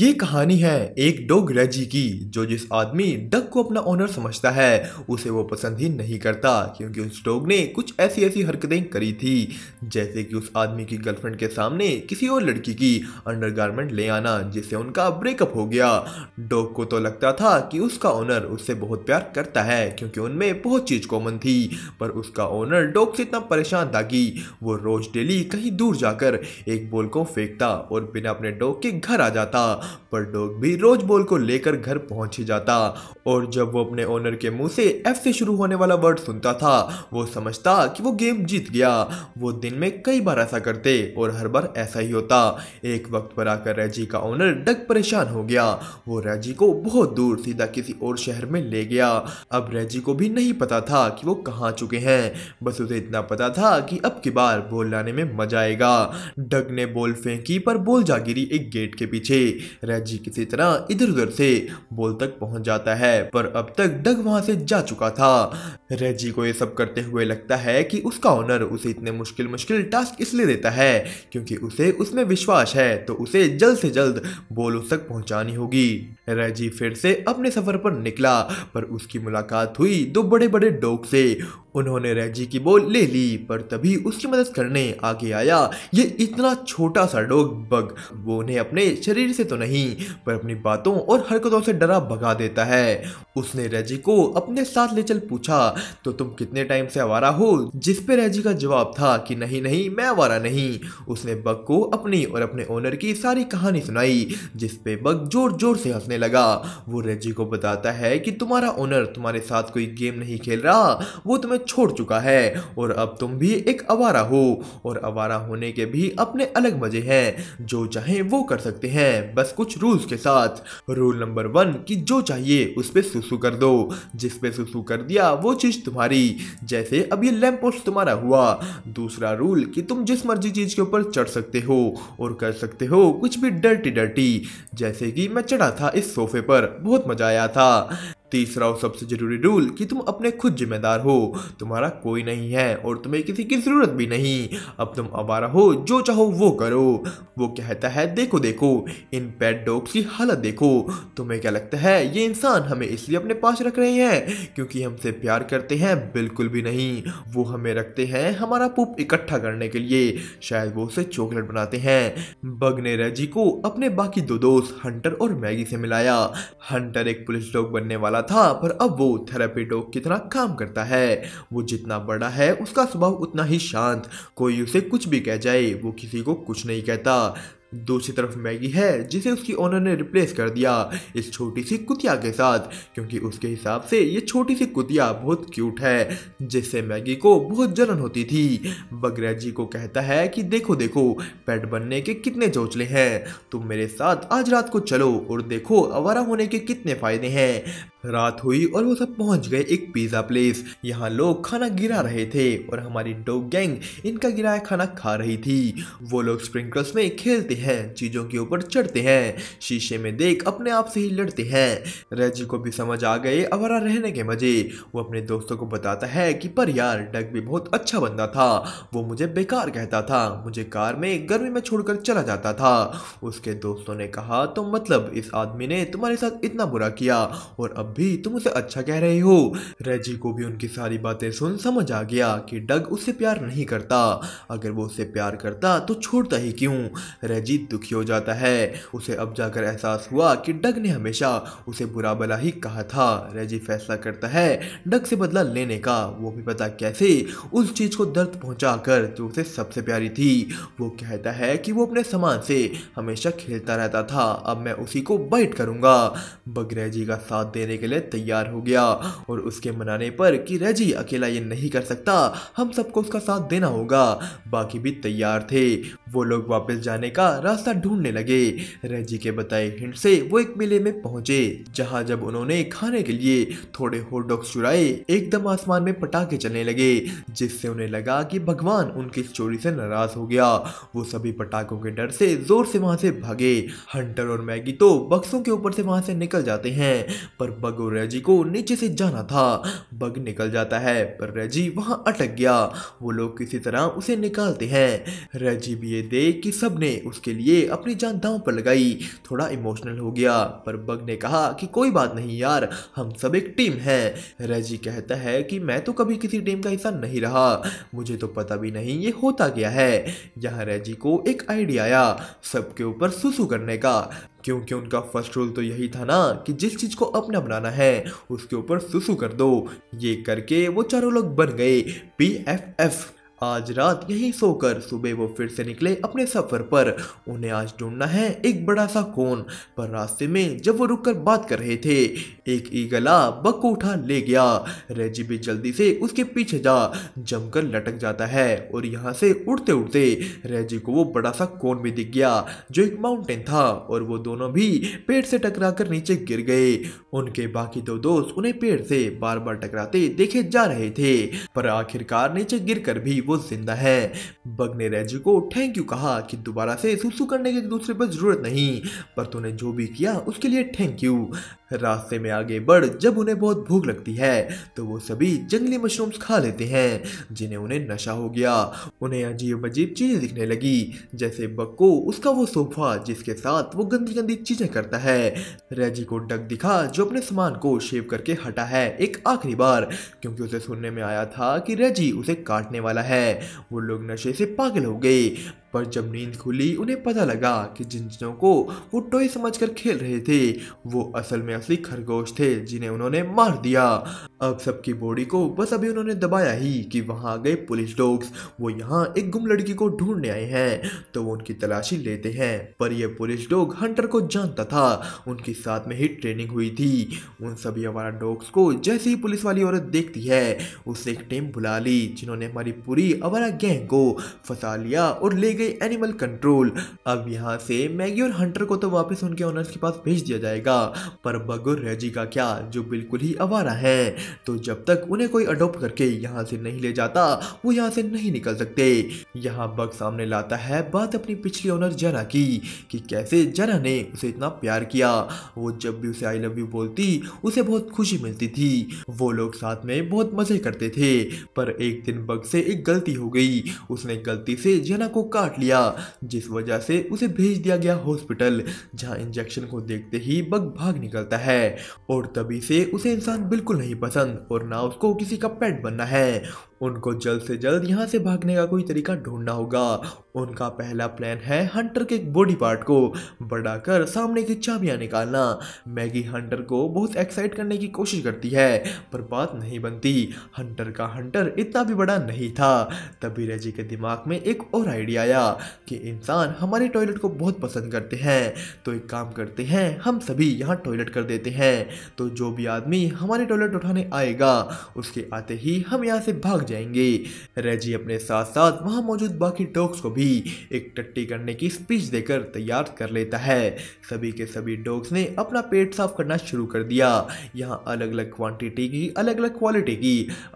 ये कहानी है एक डोग रेजी की जो जिस आदमी डग को अपना ओनर समझता है उसे वो पसंद ही नहीं करता क्योंकि उस डोग ने कुछ ऐसी ऐसी हरकतें करी थी जैसे कि उस आदमी की गर्लफ्रेंड के सामने किसी और लड़की की अंडरगारमेंट ले आना जिससे उनका ब्रेकअप हो गया डोग को तो लगता था कि उसका ओनर उससे बहुत प्यार करता है क्योंकि उनमें बहुत चीज़ कॉमन थी पर उसका ओनर डोग से इतना परेशान था कि वो रोज़ डेली कहीं दूर जाकर एक बॉल को फेंकता और बिना अपने डोग के घर आ जाता पर डॉग भी रोज बॉल को लेकर घर पहुंच ही जाता और जब वो अपने ओनर के मुंह से एफ से शुरू होने वाला वर्ड सुनता था वो समझता कि वो गेम जीत गया वो दिन में कई बार ऐसा करते और हर बार ऐसा ही होता एक वक्त पर आकर रेजी का ओनर डग परेशान हो गया वो रेजी को बहुत दूर सीधा किसी और शहर में ले गया अब रेजी को भी नहीं पता था कि वो कहाँ चुके हैं बस उसे इतना पता था कि अब की बार बॉल लाने में मजा आएगा डग ने बॉल फेंकी पर बॉल जा गिरी एक गेट के पीछे रेजी किसी तरह इधर उधर से बोल तक पहुंच जाता है पर अब तक डग वहां से जा चुका था रेजी को ये सब करते हुए लगता है कि उसका ओनर उसे इतने मुश्किल मुश्किल टास्क इसलिए देता है क्योंकि उसे उसमें विश्वास है तो उसे जल्द से जल्द बोल उस तक पहुंचानी होगी रेजी फिर से अपने सफर पर निकला पर उसकी मुलाकात हुई दो बड़े बड़े डॉग से उन्होंने रेजी की बोल ले ली पर तभी उसकी मदद करने आगे आया ये इतना छोटा सा डॉग बग वो उन्हें अपने शरीर से तो नहीं पर अपनी बातों और हरकतों से डरा भगा देता है उसने रेजी को अपने साथ ले चल पूछा तो तुम कितने टाइम से आवारा हो जिस पे रेजी का जवाब था कि नहीं नहीं मैं आवारा नहीं उसने बग को अपनी और अपने ओनर की सारी कहानी सुनाई जिस पे बग जोर जोर से हंसने लगा वो रेजी को बताता है कि तुम्हारा ओनर तुम्हारे साथ कोई गेम नहीं खेल रहा वो तुम्हें छोड़ चुका है और अब तुम भी एक आवारा हो और आवारा होने के भी अपने अलग मजे हैं जो चाहे वो कर सकते हैं बस कुछ रूल्स के साथ रूल नंबर वन कि जो चाहिए उस पर सुसु कर दो जिस पे सुसु कर दिया वो चीज़ तुम्हारी जैसे अब ये लैम्प पोस्ट तुम्हारा हुआ दूसरा रूल कि तुम जिस मर्जी चीज़ के ऊपर चढ़ सकते हो और कर सकते हो कुछ भी डर्टी डर्टी जैसे कि मैं चढ़ा था इस सोफे पर बहुत मज़ा आया था तीसरा और सबसे जरूरी रूल कि तुम अपने खुद जिम्मेदार हो तुम्हारा कोई नहीं है और तुम्हें किसी की ज़रूरत भी नहीं अब तुम आवारा हो जो चाहो वो करो वो कहता है देखो देखो इन पेट डॉग्स की हालत देखो तुम्हें क्या लगता है ये इंसान हमें इसलिए अपने पास रख रहे हैं क्योंकि हमसे प्यार करते हैं बिल्कुल भी नहीं वो हमें रखते हैं हमारा पुप इकट्ठा करने के लिए शायद वो उसे चॉकलेट बनाते हैं बग ने रेजी को अपने बाकी दो दोस्त हंटर और मैगी से मिलाया हंटर एक पुलिस डॉग बनने वाला रहा था पर अब वो थेरेपी डॉग की तरह काम करता है वो जितना बड़ा है उसका स्वभाव उतना ही शांत कोई उसे कुछ भी कह जाए वो किसी को कुछ नहीं कहता दूसरी तरफ मैगी है जिसे उसकी ओनर ने रिप्लेस कर दिया इस छोटी सी कुतिया के साथ क्योंकि उसके हिसाब से ये छोटी सी कुतिया बहुत क्यूट है जिससे मैगी को बहुत जलन होती थी बगरा जी को कहता है कि देखो देखो पेट बनने के कितने चौचले हैं तुम मेरे साथ आज रात को चलो और देखो आवारा होने के कितने फायदे हैं रात हुई और वो सब पहुंच गए एक पिज़्ज़ा प्लेस यहाँ लोग खाना गिरा रहे थे और हमारी डॉग गैंग इनका गिराया खाना खा रही थी वो लोग स्प्रिंकलर्स में खेलते हैं चीज़ों के ऊपर चढ़ते हैं शीशे में देख अपने आप से ही लड़ते हैं रेजी को भी समझ आ गए अवरा रहने के मज़े वो अपने दोस्तों को बताता है कि पर यार डग भी बहुत अच्छा बंदा था वो मुझे बेकार कहता था मुझे कार में गर्मी में छोड़कर चला जाता था उसके दोस्तों ने कहा तो मतलब इस आदमी ने तुम्हारे साथ इतना बुरा किया और अब भी तुम उसे अच्छा कह रहे हो रेजी को भी उनकी सारी बातें सुन समझ आ गया कि डग उससे प्यार नहीं करता अगर वो उससे प्यार करता तो छोड़ता ही क्यों रेजी दुखी हो जाता है उसे अब जाकर एहसास हुआ कि डग ने हमेशा उसे बुरा भला ही कहा था रेजी फैसला करता है डग से बदला लेने का वो भी पता कैसे उस चीज़ को दर्द पहुंचाकर जो उसे सबसे प्यारी थी वो कहता है कि वो अपने सामान से हमेशा खेलता रहता था अब मैं उसी को बाइट करूंगा बग रेजी का साथ देने के लिए तैयार हो गया और उसके मनाने पर कि रेजी अकेला ये नहीं कर सकता हम सबको उसका साथ देना होगा बाकी भी तैयार थे वो लोग वापस जाने का रास्ता ढूंढने लगे रेजी के बताए हिंट से वो एक मेले में पहुंचे जहां जब उन्होंने खाने के लिए थोड़े हॉट डॉग्स चुराए एकदम आसमान में पटाखे चलने लगे जिससे उन्हें लगा कि भगवान उनकी चोरी से नाराज हो गया वो सभी पटाखों के डर से जोर से वहां से भागे हंटर और मैगी तो बक्सों के ऊपर से वहां से निकल जाते हैं पर बग और रेजी को नीचे से जाना था बग निकल जाता है पर रेजी वहां अटक गया वो लोग किसी तरह उसे निकालते हैं रेजी भी ये देख कि सब ने उसके लिए अपनी जान दांव पर लगाई थोड़ा इमोशनल हो गया पर बग ने कहा कि कोई बात नहीं यार हम सब एक टीम है रेजी कहता है कि मैं तो कभी किसी टीम का हिस्सा नहीं रहा मुझे तो पता भी नहीं ये होता गया है यहाँ रेजी को एक आइडिया आया सबके ऊपर सुसु करने का क्योंकि उनका फर्स्ट रूल तो यही था ना कि जिस चीज को अपना बनाना है उसके ऊपर सुसु कर दो ये करके वो चारों लोग बन गए पी एफ एफ आज रात यहीं सोकर सुबह वो फिर से निकले अपने सफर पर उन्हें आज ढूंढना है एक बड़ा सा कोन पर रास्ते में जब वो रुककर बात कर रहे थे एक ईगला बक को उठा ले गया रेजी भी जल्दी से उसके पीछे जा जमकर लटक जाता है और यहाँ से उड़ते उड़ते रेजी को वो बड़ा सा कोन भी दिख गया जो एक माउंटेन था और वो दोनों भी पेड़ से टकरा कर नीचे गिर गए उनके बाकी दो दोस्त उन्हें पेड़ से बार बार टकराते देखे जा रहे थे पर आखिरकार नीचे गिर कर भी वो वो जिंदा है बग ने रेजी को थैंक यू कहा कि दोबारा से सुसु करने की दूसरे पर जरूरत नहीं पर तूने जो भी किया उसके लिए थैंक यू रास्ते में आगे बढ़ जब उन्हें बहुत भूख लगती है तो वो सभी जंगली मशरूम्स खा लेते हैं जिन्हें उन्हें नशा हो गया उन्हें अजीब अजीब चीजें दिखने लगी जैसे बग को उसका वो सोफा जिसके साथ वो गंदी गंदी चीजें करता है रेजी को डग दिखा जो अपने सामान को शेव करके हटा है एक आखिरी बार क्योंकि उसे सुनने में आया था कि रेजी उसे काटने वाला है है वो लोग नशे से पागल हो गए पर जब नींद खुली उन्हें पता लगा कि जिन जिनों को वो टॉय समझकर खेल रहे थे वो असल में असली खरगोश थे जिन्हें उन्होंने मार दिया अब सबकी बॉडी को बस अभी उन्होंने दबाया ही कि वहाँ आ गए पुलिस डॉग्स वो यहाँ एक गुम लड़की को ढूंढने आए हैं तो वो उनकी तलाशी लेते हैं पर यह पुलिस डॉग हंटर को जानता था उनके साथ में ही ट्रेनिंग हुई थी उन सभी हमारा डॉग्स को जैसे ही पुलिस वाली औरत देखती है उसने एक टीम बुला ली जिन्होंने हमारी पूरी अवारा गैंग को फंसा लिया और ले गए गई एनिमल कंट्रोल अब यहाँ से मैगी और हंटर को तो वापस उनके ओनर्स के पास भेज दिया जाएगा पर बग और रेजी का क्या जो बिल्कुल ही आवारा है तो जब तक उन्हें कोई अडोप्ट करके यहाँ से नहीं ले जाता वो यहाँ से नहीं निकल सकते यहाँ बग सामने लाता है बात अपनी पिछली ओनर जरा की कि कैसे जरा ने उसे इतना प्यार किया वो जब भी उसे आई लव यू बोलती उसे बहुत खुशी मिलती थी वो लोग साथ में बहुत मजे करते थे पर एक दिन बग से एक गलती हो गई उसने गलती से जना को काट काट लिया जिस वजह से उसे भेज दिया गया हॉस्पिटल जहां इंजेक्शन को देखते ही बग भाग निकलता है और तभी से उसे इंसान बिल्कुल नहीं पसंद और ना उसको किसी का पेट बनना है उनको जल्द से जल्द यहाँ से भागने का कोई तरीका ढूंढना होगा उनका पहला प्लान है हंटर के बॉडी पार्ट को बढ़ाकर सामने की चाबियां निकालना मैगी हंटर को बहुत एक्साइट करने की कोशिश करती है पर बात नहीं बनती हंटर का हंटर इतना भी बड़ा नहीं था तभी रेजी के दिमाग में एक और आइडिया आया कि इंसान हमारे टॉयलेट को बहुत पसंद करते हैं तो एक काम करते हैं हम सभी यहाँ टॉयलेट कर देते हैं तो जो भी आदमी हमारे टॉयलेट उठाने आएगा उसके आते ही हम यहाँ से भाग जाएंगे रेजी अपने साथ साथ वहाँ मौजूद बाकी डॉग्स को भी एक टट्टी करने की स्पीच देकर तैयार कर लेता है सभी के सभी डॉग्स ने अपना पेट साफ करना शुरू कर दिया यहाँ अलग अलग क्वांटिटी की अलग अलग क्वालिटी की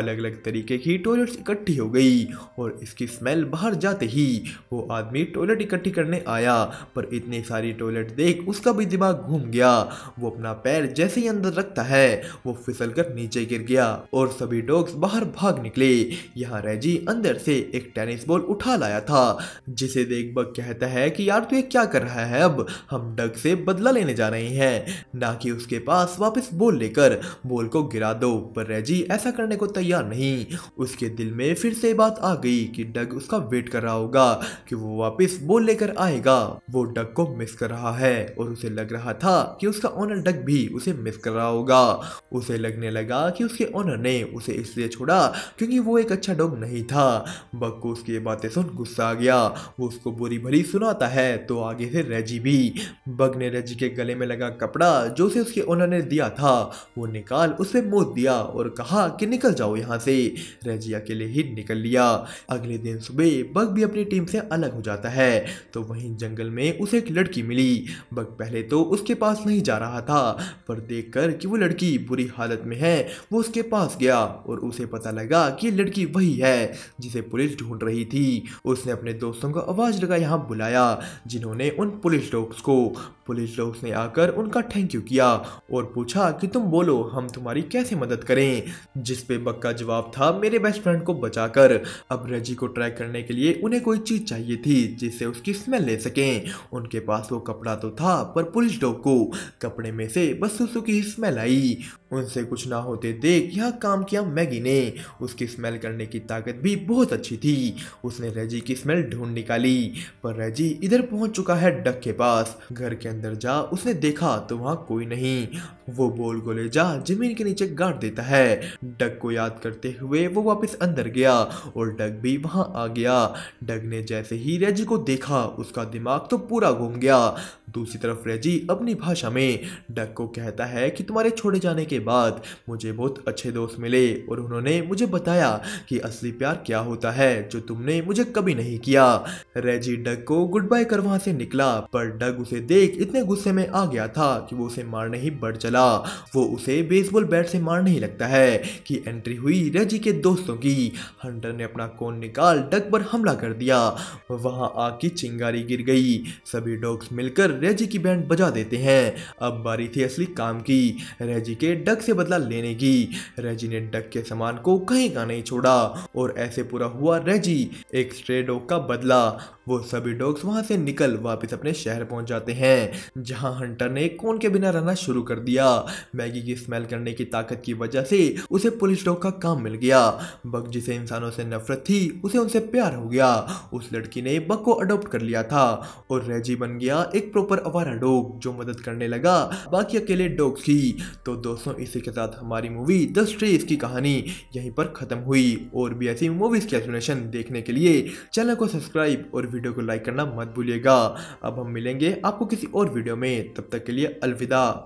अलग अलग तरीके की टॉयलेट्स इकट्ठी हो गई और इसकी स्मेल बाहर जाते ही वो आदमी टॉयलेट इकट्ठी करने आया पर इतनी सारी टॉयलेट देख उसका भी दिमाग घूम गया वो अपना पैर जैसे ही अंदर रखता है वो फिसल कर नीचे गिर गया और सभी डॉग्स बाहर भाग निकले थे यहाँ रेजी अंदर से एक टेनिस बॉल उठा लाया था जिसे देख बग कहता है कि यार तू ये क्या कर रहा है अब हम डग से बदला लेने जा रहे हैं ना कि उसके पास वापस बॉल लेकर बॉल को गिरा दो पर रेजी ऐसा करने को तैयार नहीं उसके दिल में फिर से बात आ गई कि डग उसका वेट कर रहा होगा कि वो वापस बॉल लेकर आएगा वो डग को मिस कर रहा है और उसे लग रहा था कि उसका ऑनर डग भी उसे मिस कर रहा होगा उसे लगने लगा कि उसके ऑनर ने उसे इसलिए छोड़ा क्योंकि कि वो एक अच्छा डॉग नहीं था बक को उसकी ये बातें सुन गुस्सा आ गया वो उसको बुरी भरी सुनाता है तो आगे से रेजी भी बग ने रेजी के गले में लगा कपड़ा जो उसे उसके ओनर ने दिया था वो निकाल उसे मोद दिया और कहा कि निकल जाओ यहाँ से रेजी अकेले ही निकल लिया अगले दिन सुबह बग भी अपनी टीम से अलग हो जाता है तो वहीं जंगल में उसे एक लड़की मिली बग पहले तो उसके पास नहीं जा रहा था पर देखकर कि वो लड़की बुरी हालत में है वो उसके पास गया और उसे पता लगा कि ये लड़की वही है जिसे पुलिस ढूंढ रही थी उसने अपने दोस्तों को आवाज़ लगा यहाँ बुलाया जिन्होंने उन पुलिस डॉग्स को पुलिस डॉग्स ने आकर उनका थैंक यू किया और पूछा कि तुम बोलो हम तुम्हारी कैसे मदद करें जिस पे बक्का जवाब था मेरे बेस्ट फ्रेंड को बचाकर अब रजी को ट्रैक करने के लिए उन्हें कोई चीज़ चाहिए थी जिससे उसकी स्मेल ले सकें उनके पास वो कपड़ा तो था पर पुलिस डॉग को कपड़े में से बस सुसु की स्मेल आई उनसे कुछ ना होते देख यह काम किया मैगी ने उसकी स्मेल करने की ताकत भी बहुत अच्छी थी उसने रेजी की स्मेल ढूंढ निकाली पर रेजी इधर पहुंच चुका है डक के पास घर के अंदर जा उसने देखा तो वहां कोई नहीं वो बोल को ले जा जमीन के नीचे गाड़ देता है डग को याद करते हुए वो वापस अंदर गया और डग भी वहां आ गया डग ने जैसे ही रेजी को देखा उसका दिमाग तो पूरा घूम गया दूसरी तरफ रेजी अपनी भाषा में डक को कहता है कि तुम्हारे छोड़े जाने के बाद मुझे बहुत अच्छे दोस्त मिले और उन्होंने मुझे बताया कि असली प्यार क्या होता है जो तुमने मुझे कभी नहीं किया रेजी डग को गुड बाय कर वहां से निकला पर डग उसे देख इतने गुस्से में आ गया था कि वो उसे मारने ही बढ़ चला वो उसे बेसबॉल बैट से मारने ही लगता है कि एंट्री हुई रेजी के दोस्तों की हंटर ने अपना कोन निकाल डग पर हमला कर दिया वहां आग की चिंगारी गिर गई सभी डॉग्स मिलकर रेजी की बैंड बजा देते हैं अब बारी थी असली काम की रेजी के डक से बदला लेने की रेजी ने डक के सामान को कहीं का नहीं छोड़ा और ऐसे पूरा हुआ रेजी एक स्ट्रे डॉग का बदला वो सभी डॉग्स वहां से निकल वापस अपने शहर पहुंच जाते हैं जहां हंटर ने कौन के बिना रहना शुरू कर दिया मैगी की स्मेल करने की ताकत की वजह से उसे पुलिस डॉग का काम मिल गया बग जिसे इंसानों से नफरत थी उसे उनसे प्यार हो गया उस लड़की ने बग को अडोप्ट कर लिया था और रेजी बन गया एक प्रोपर पर अवारा डॉग जो मदद करने लगा बाकी अकेले डॉग्स थी तो दोस्तों इसी के साथ हमारी मूवी द स्ट्रेस की कहानी यहीं पर खत्म हुई और भी ऐसी मूवीज की एक्सप्लेनेशन देखने के लिए चैनल को सब्सक्राइब और वीडियो को लाइक करना मत भूलिएगा अब हम मिलेंगे आपको किसी और वीडियो में तब तक के लिए अलविदा